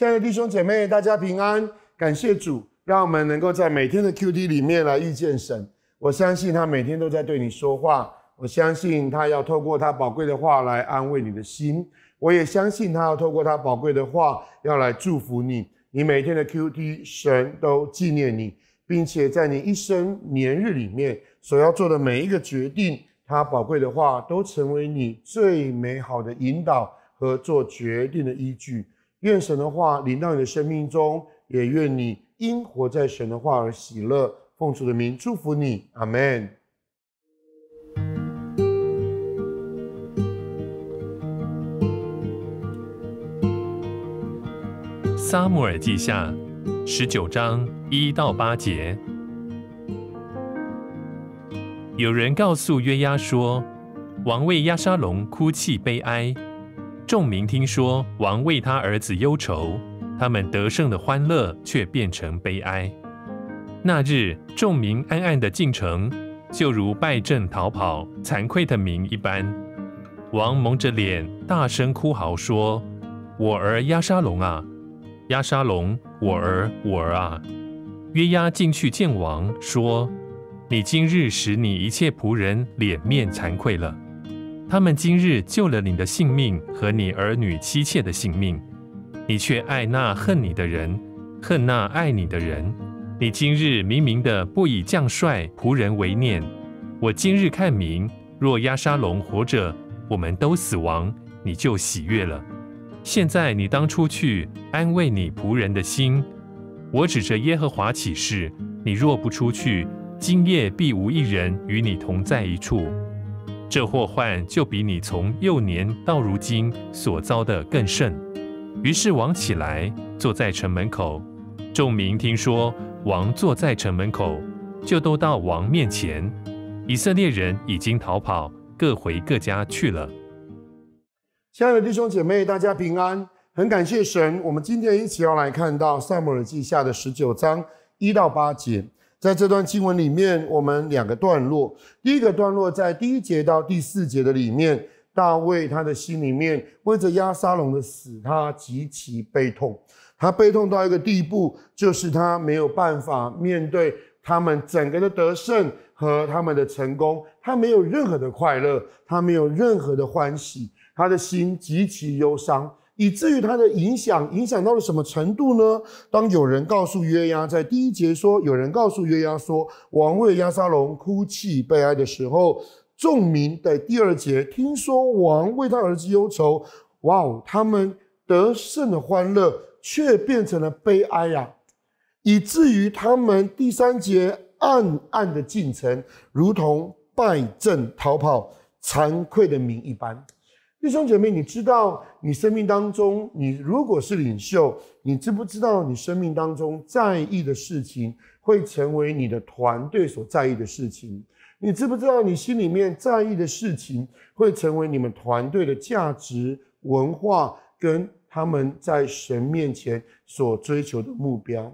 亲爱的弟兄姐妹，大家平安！感谢主，让我们能够在每天的 QD 里面来遇见神。我相信他每天都在对你说话，我相信他要透过他宝贵的话来安慰你的心。我也相信他要透过他宝贵的话要来祝福你。你每天的 QD，神都纪念你，并且在你一生年日里面所要做的每一个决定，他宝贵的话都成为你最美好的引导和做决定的依据。愿神的话临到你的生命中，也愿你因活在神的话而喜乐。奉主的名祝福你，阿门。撒母耳记下十九章一到八节，有人告诉约押说：“王为亚沙龙哭泣悲哀。”众民听说王为他儿子忧愁，他们得胜的欢乐却变成悲哀。那日，众民暗暗的进城，就如败阵逃跑、惭愧的民一般。王蒙着脸，大声哭嚎说：“我儿押沙龙啊，押沙龙，我儿我儿啊！”约押进去见王，说：“你今日使你一切仆人脸面惭愧了。”他们今日救了你的性命和你儿女妻妾的性命，你却爱那恨你的人，恨那爱你的人。你今日明明的不以将帅仆人为念。我今日看明，若亚沙龙活着，我们都死亡，你就喜悦了。现在你当出去安慰你仆人的心。我指着耶和华起誓，你若不出去，今夜必无一人与你同在一处。这祸患就比你从幼年到如今所遭的更甚。于是王起来，坐在城门口。众民听说王坐在城门口，就都到王面前。以色列人已经逃跑，各回各家去了。亲爱的弟兄姐妹，大家平安，很感谢神。我们今天一起要来看到《撒母尔记下》的十九章一到八节。在这段经文里面，我们两个段落。第一个段落在第一节到第四节的里面，大卫他的心里面为着亚沙龙的死，他极其悲痛。他悲痛到一个地步，就是他没有办法面对他们整个的得胜和他们的成功。他没有任何的快乐，他没有任何的欢喜，他的心极其忧伤。以至于它的影响影响到了什么程度呢？当有人告诉约押在第一节说，有人告诉约押说王为压沙龙哭泣悲哀的时候，众民在第二节听说王为他儿子忧愁，哇哦，他们得胜的欢乐却变成了悲哀啊！以至于他们第三节暗暗的进城，如同败阵逃跑、惭愧的民一般。弟兄姐妹，你知道你生命当中，你如果是领袖，你知不知道你生命当中在意的事情会成为你的团队所在意的事情？你知不知道你心里面在意的事情会成为你们团队的价值文化跟他们在神面前所追求的目标？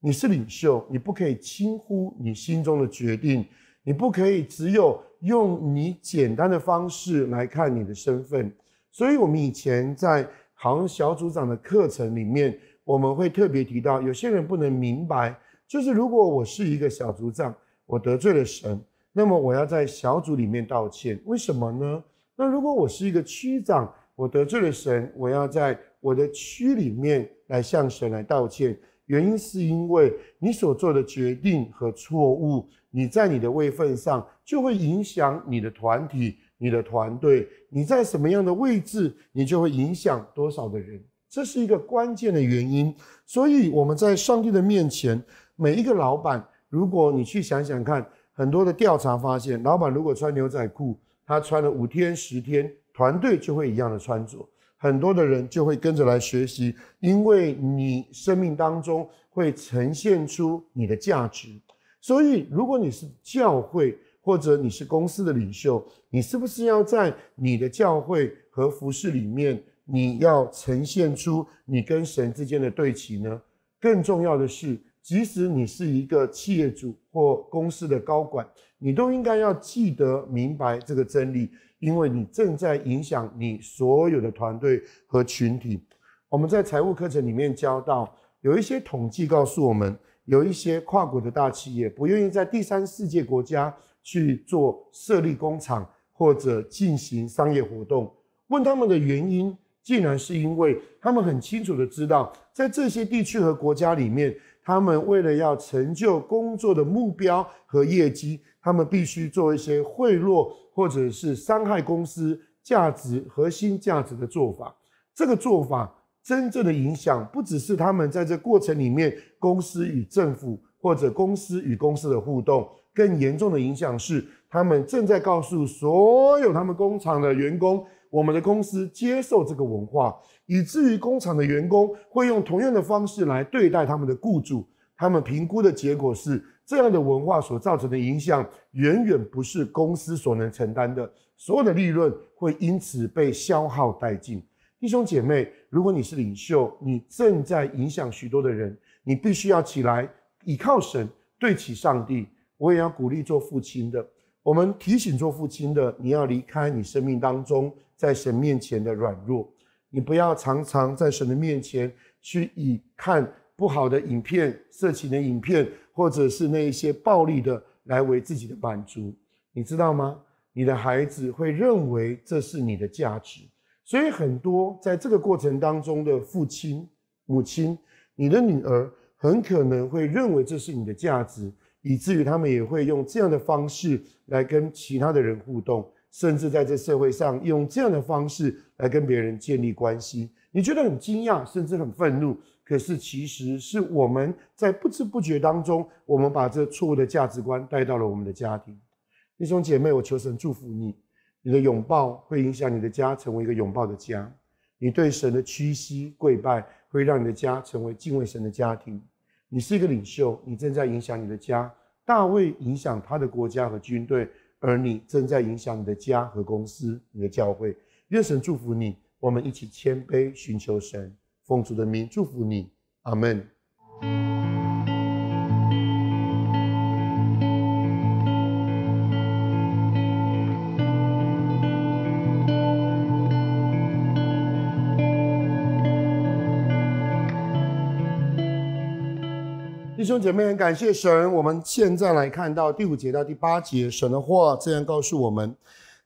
你是领袖，你不可以轻忽你心中的决定，你不可以只有。用你简单的方式来看你的身份，所以，我们以前在行小组长的课程里面，我们会特别提到，有些人不能明白，就是如果我是一个小组长，我得罪了神，那么我要在小组里面道歉，为什么呢？那如果我是一个区长，我得罪了神，我要在我的区里面来向神来道歉，原因是因为你所做的决定和错误。你在你的位份上就会影响你的团体、你的团队。你在什么样的位置，你就会影响多少的人，这是一个关键的原因。所以我们在上帝的面前，每一个老板，如果你去想想看，很多的调查发现，老板如果穿牛仔裤，他穿了五天、十天，团队就会一样的穿着，很多的人就会跟着来学习，因为你生命当中会呈现出你的价值。所以，如果你是教会或者你是公司的领袖，你是不是要在你的教会和服饰里面，你要呈现出你跟神之间的对齐呢？更重要的是，即使你是一个企业主或公司的高管，你都应该要记得明白这个真理，因为你正在影响你所有的团队和群体。我们在财务课程里面教到，有一些统计告诉我们。有一些跨国的大企业不愿意在第三世界国家去做设立工厂或者进行商业活动。问他们的原因，竟然是因为他们很清楚的知道，在这些地区和国家里面，他们为了要成就工作的目标和业绩，他们必须做一些贿赂或者是伤害公司价值、核心价值的做法。这个做法。真正的影响不只是他们在这过程里面公司与政府或者公司与公司的互动，更严重的影响是他们正在告诉所有他们工厂的员工，我们的公司接受这个文化，以至于工厂的员工会用同样的方式来对待他们的雇主。他们评估的结果是，这样的文化所造成的影响远远不是公司所能承担的，所有的利润会因此被消耗殆尽。弟兄姐妹，如果你是领袖，你正在影响许多的人，你必须要起来倚靠神，对齐上帝。我也要鼓励做父亲的，我们提醒做父亲的，你要离开你生命当中在神面前的软弱，你不要常常在神的面前去以看不好的影片、色情的影片，或者是那一些暴力的来为自己的满足，你知道吗？你的孩子会认为这是你的价值。所以，很多在这个过程当中的父亲、母亲，你的女儿很可能会认为这是你的价值，以至于他们也会用这样的方式来跟其他的人互动，甚至在这社会上用这样的方式来跟别人建立关系。你觉得很惊讶，甚至很愤怒，可是其实是我们在不知不觉当中，我们把这错误的价值观带到了我们的家庭。弟兄姐妹，我求神祝福你。你的拥抱会影响你的家成为一个拥抱的家。你对神的屈膝跪拜会让你的家成为敬畏神的家庭。你是一个领袖，你正在影响你的家。大卫影响他的国家和军队，而你正在影响你的家和公司、你的教会。愿神祝福你。我们一起谦卑寻求神，奉主的名祝福你。阿门。弟兄姐妹，感谢神！我们现在来看到第五节到第八节，神的话这样告诉我们，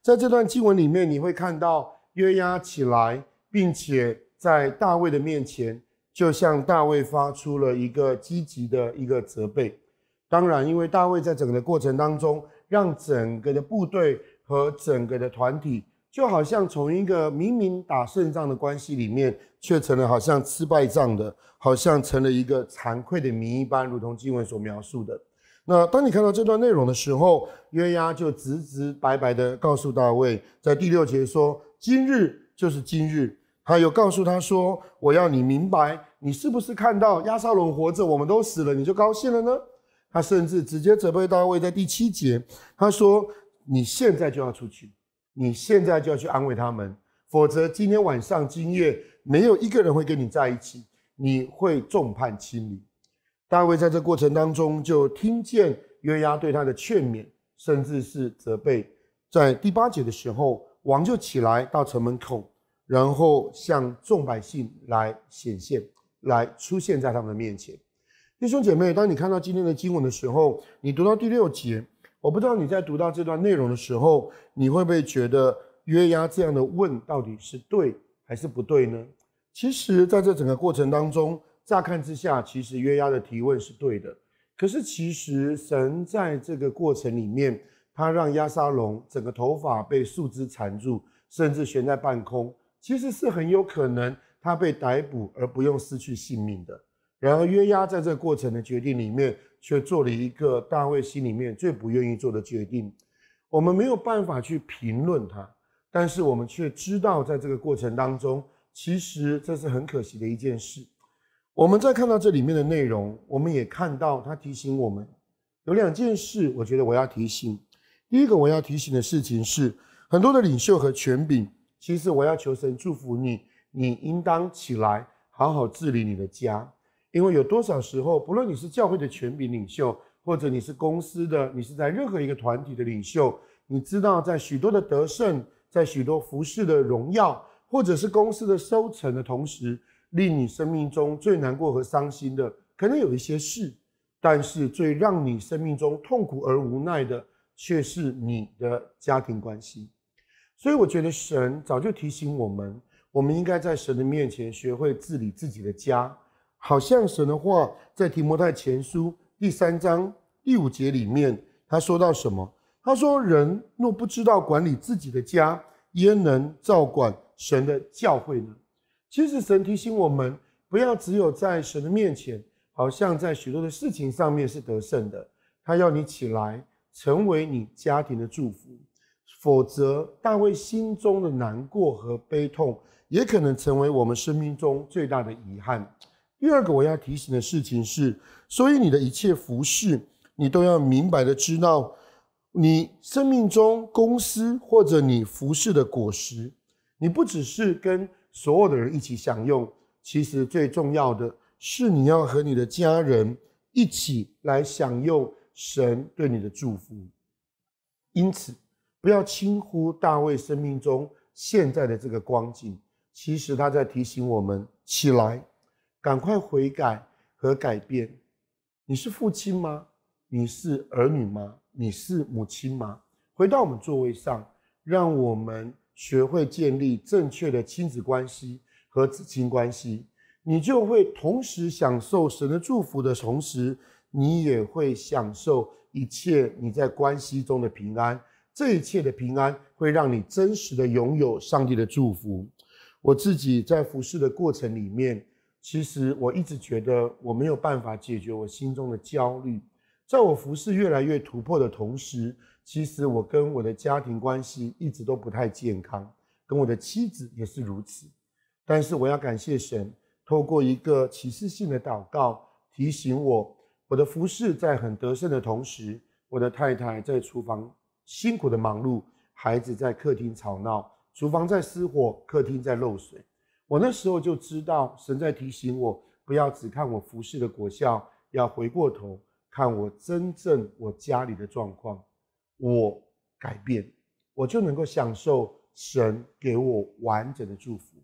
在这段经文里面，你会看到约押起来，并且在大卫的面前，就向大卫发出了一个积极的一个责备。当然，因为大卫在整个的过程当中，让整个的部队和整个的团体。就好像从一个明明打胜仗的关系里面，却成了好像吃败仗的，好像成了一个惭愧的谜一般，如同经文所描述的。那当你看到这段内容的时候，约押就直直白白的告诉大卫，在第六节说：“今日就是今日。”他有告诉他说：“我要你明白，你是不是看到亚沙龙活着，我们都死了，你就高兴了呢？”他甚至直接责备大卫，在第七节他说：“你现在就要出去。”你现在就要去安慰他们，否则今天晚上、今夜没有一个人会跟你在一起，你会众叛亲离。大卫在这过程当中就听见约押对他的劝勉，甚至是责备。在第八节的时候，王就起来到城门口，然后向众百姓来显现，来出现在他们的面前。弟兄姐妹，当你看到今天的经文的时候，你读到第六节。我不知道你在读到这段内容的时候，你会不会觉得约押这样的问到底是对还是不对呢？其实，在这整个过程当中，乍看之下，其实约押的提问是对的。可是，其实神在这个过程里面，他让亚沙龙整个头发被树枝缠住，甚至悬在半空，其实是很有可能他被逮捕而不用失去性命的。然而约押在这过程的决定里面，却做了一个大卫心里面最不愿意做的决定。我们没有办法去评论他，但是我们却知道，在这个过程当中，其实这是很可惜的一件事。我们在看到这里面的内容，我们也看到他提醒我们有两件事。我觉得我要提醒，第一个我要提醒的事情是，很多的领袖和权柄，其实我要求神祝福你，你应当起来好好治理你的家。因为有多少时候，不论你是教会的权柄领袖，或者你是公司的，你是在任何一个团体的领袖，你知道，在许多的得胜，在许多服饰的荣耀，或者是公司的收成的同时，令你生命中最难过和伤心的，可能有一些事，但是最让你生命中痛苦而无奈的，却是你的家庭关系。所以，我觉得神早就提醒我们，我们应该在神的面前学会治理自己的家。好像神的话在提摩太前书第三章第五节里面，他说到什么？他说：“人若不知道管理自己的家，焉能照管神的教会呢？”其实神提醒我们，不要只有在神的面前，好像在许多的事情上面是得胜的。他要你起来，成为你家庭的祝福，否则大卫心中的难过和悲痛，也可能成为我们生命中最大的遗憾。第二个我要提醒的事情是，所以你的一切服饰，你都要明白的知道，你生命中公司或者你服饰的果实，你不只是跟所有的人一起享用，其实最重要的是你要和你的家人一起来享用神对你的祝福。因此，不要轻忽大卫生命中现在的这个光景，其实他在提醒我们起来。赶快悔改和改变！你是父亲吗？你是儿女吗？你是母亲吗？回到我们座位上，让我们学会建立正确的亲子关系和子亲关系。你就会同时享受神的祝福的同时，你也会享受一切你在关系中的平安。这一切的平安会让你真实的拥有上帝的祝福。我自己在服侍的过程里面。其实我一直觉得我没有办法解决我心中的焦虑，在我服饰越来越突破的同时，其实我跟我的家庭关系一直都不太健康，跟我的妻子也是如此。但是我要感谢神，透过一个启示性的祷告提醒我，我的服饰在很得胜的同时，我的太太在厨房辛苦的忙碌，孩子在客厅吵闹，厨房在失火，客厅在漏水。我那时候就知道神在提醒我，不要只看我服侍的果效，要回过头看我真正我家里的状况。我改变，我就能够享受神给我完整的祝福。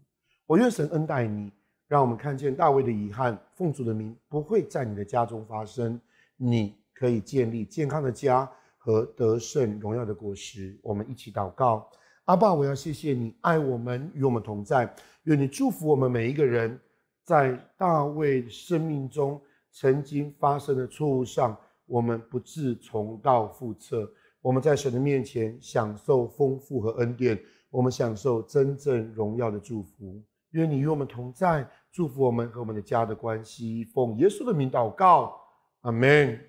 我愿神恩待你，让我们看见大卫的遗憾，奉主的名不会在你的家中发生。你可以建立健康的家和得胜荣耀的果实。我们一起祷告，阿爸，我要谢谢你爱我们与我们同在。愿你祝福我们每一个人，在大卫生命中曾经发生的错误上，我们不自重蹈覆辙。我们在神的面前享受丰富和恩典，我们享受真正荣耀的祝福。愿你与我们同在，祝福我们和我们的家的关系。奉耶稣的名祷告，阿门。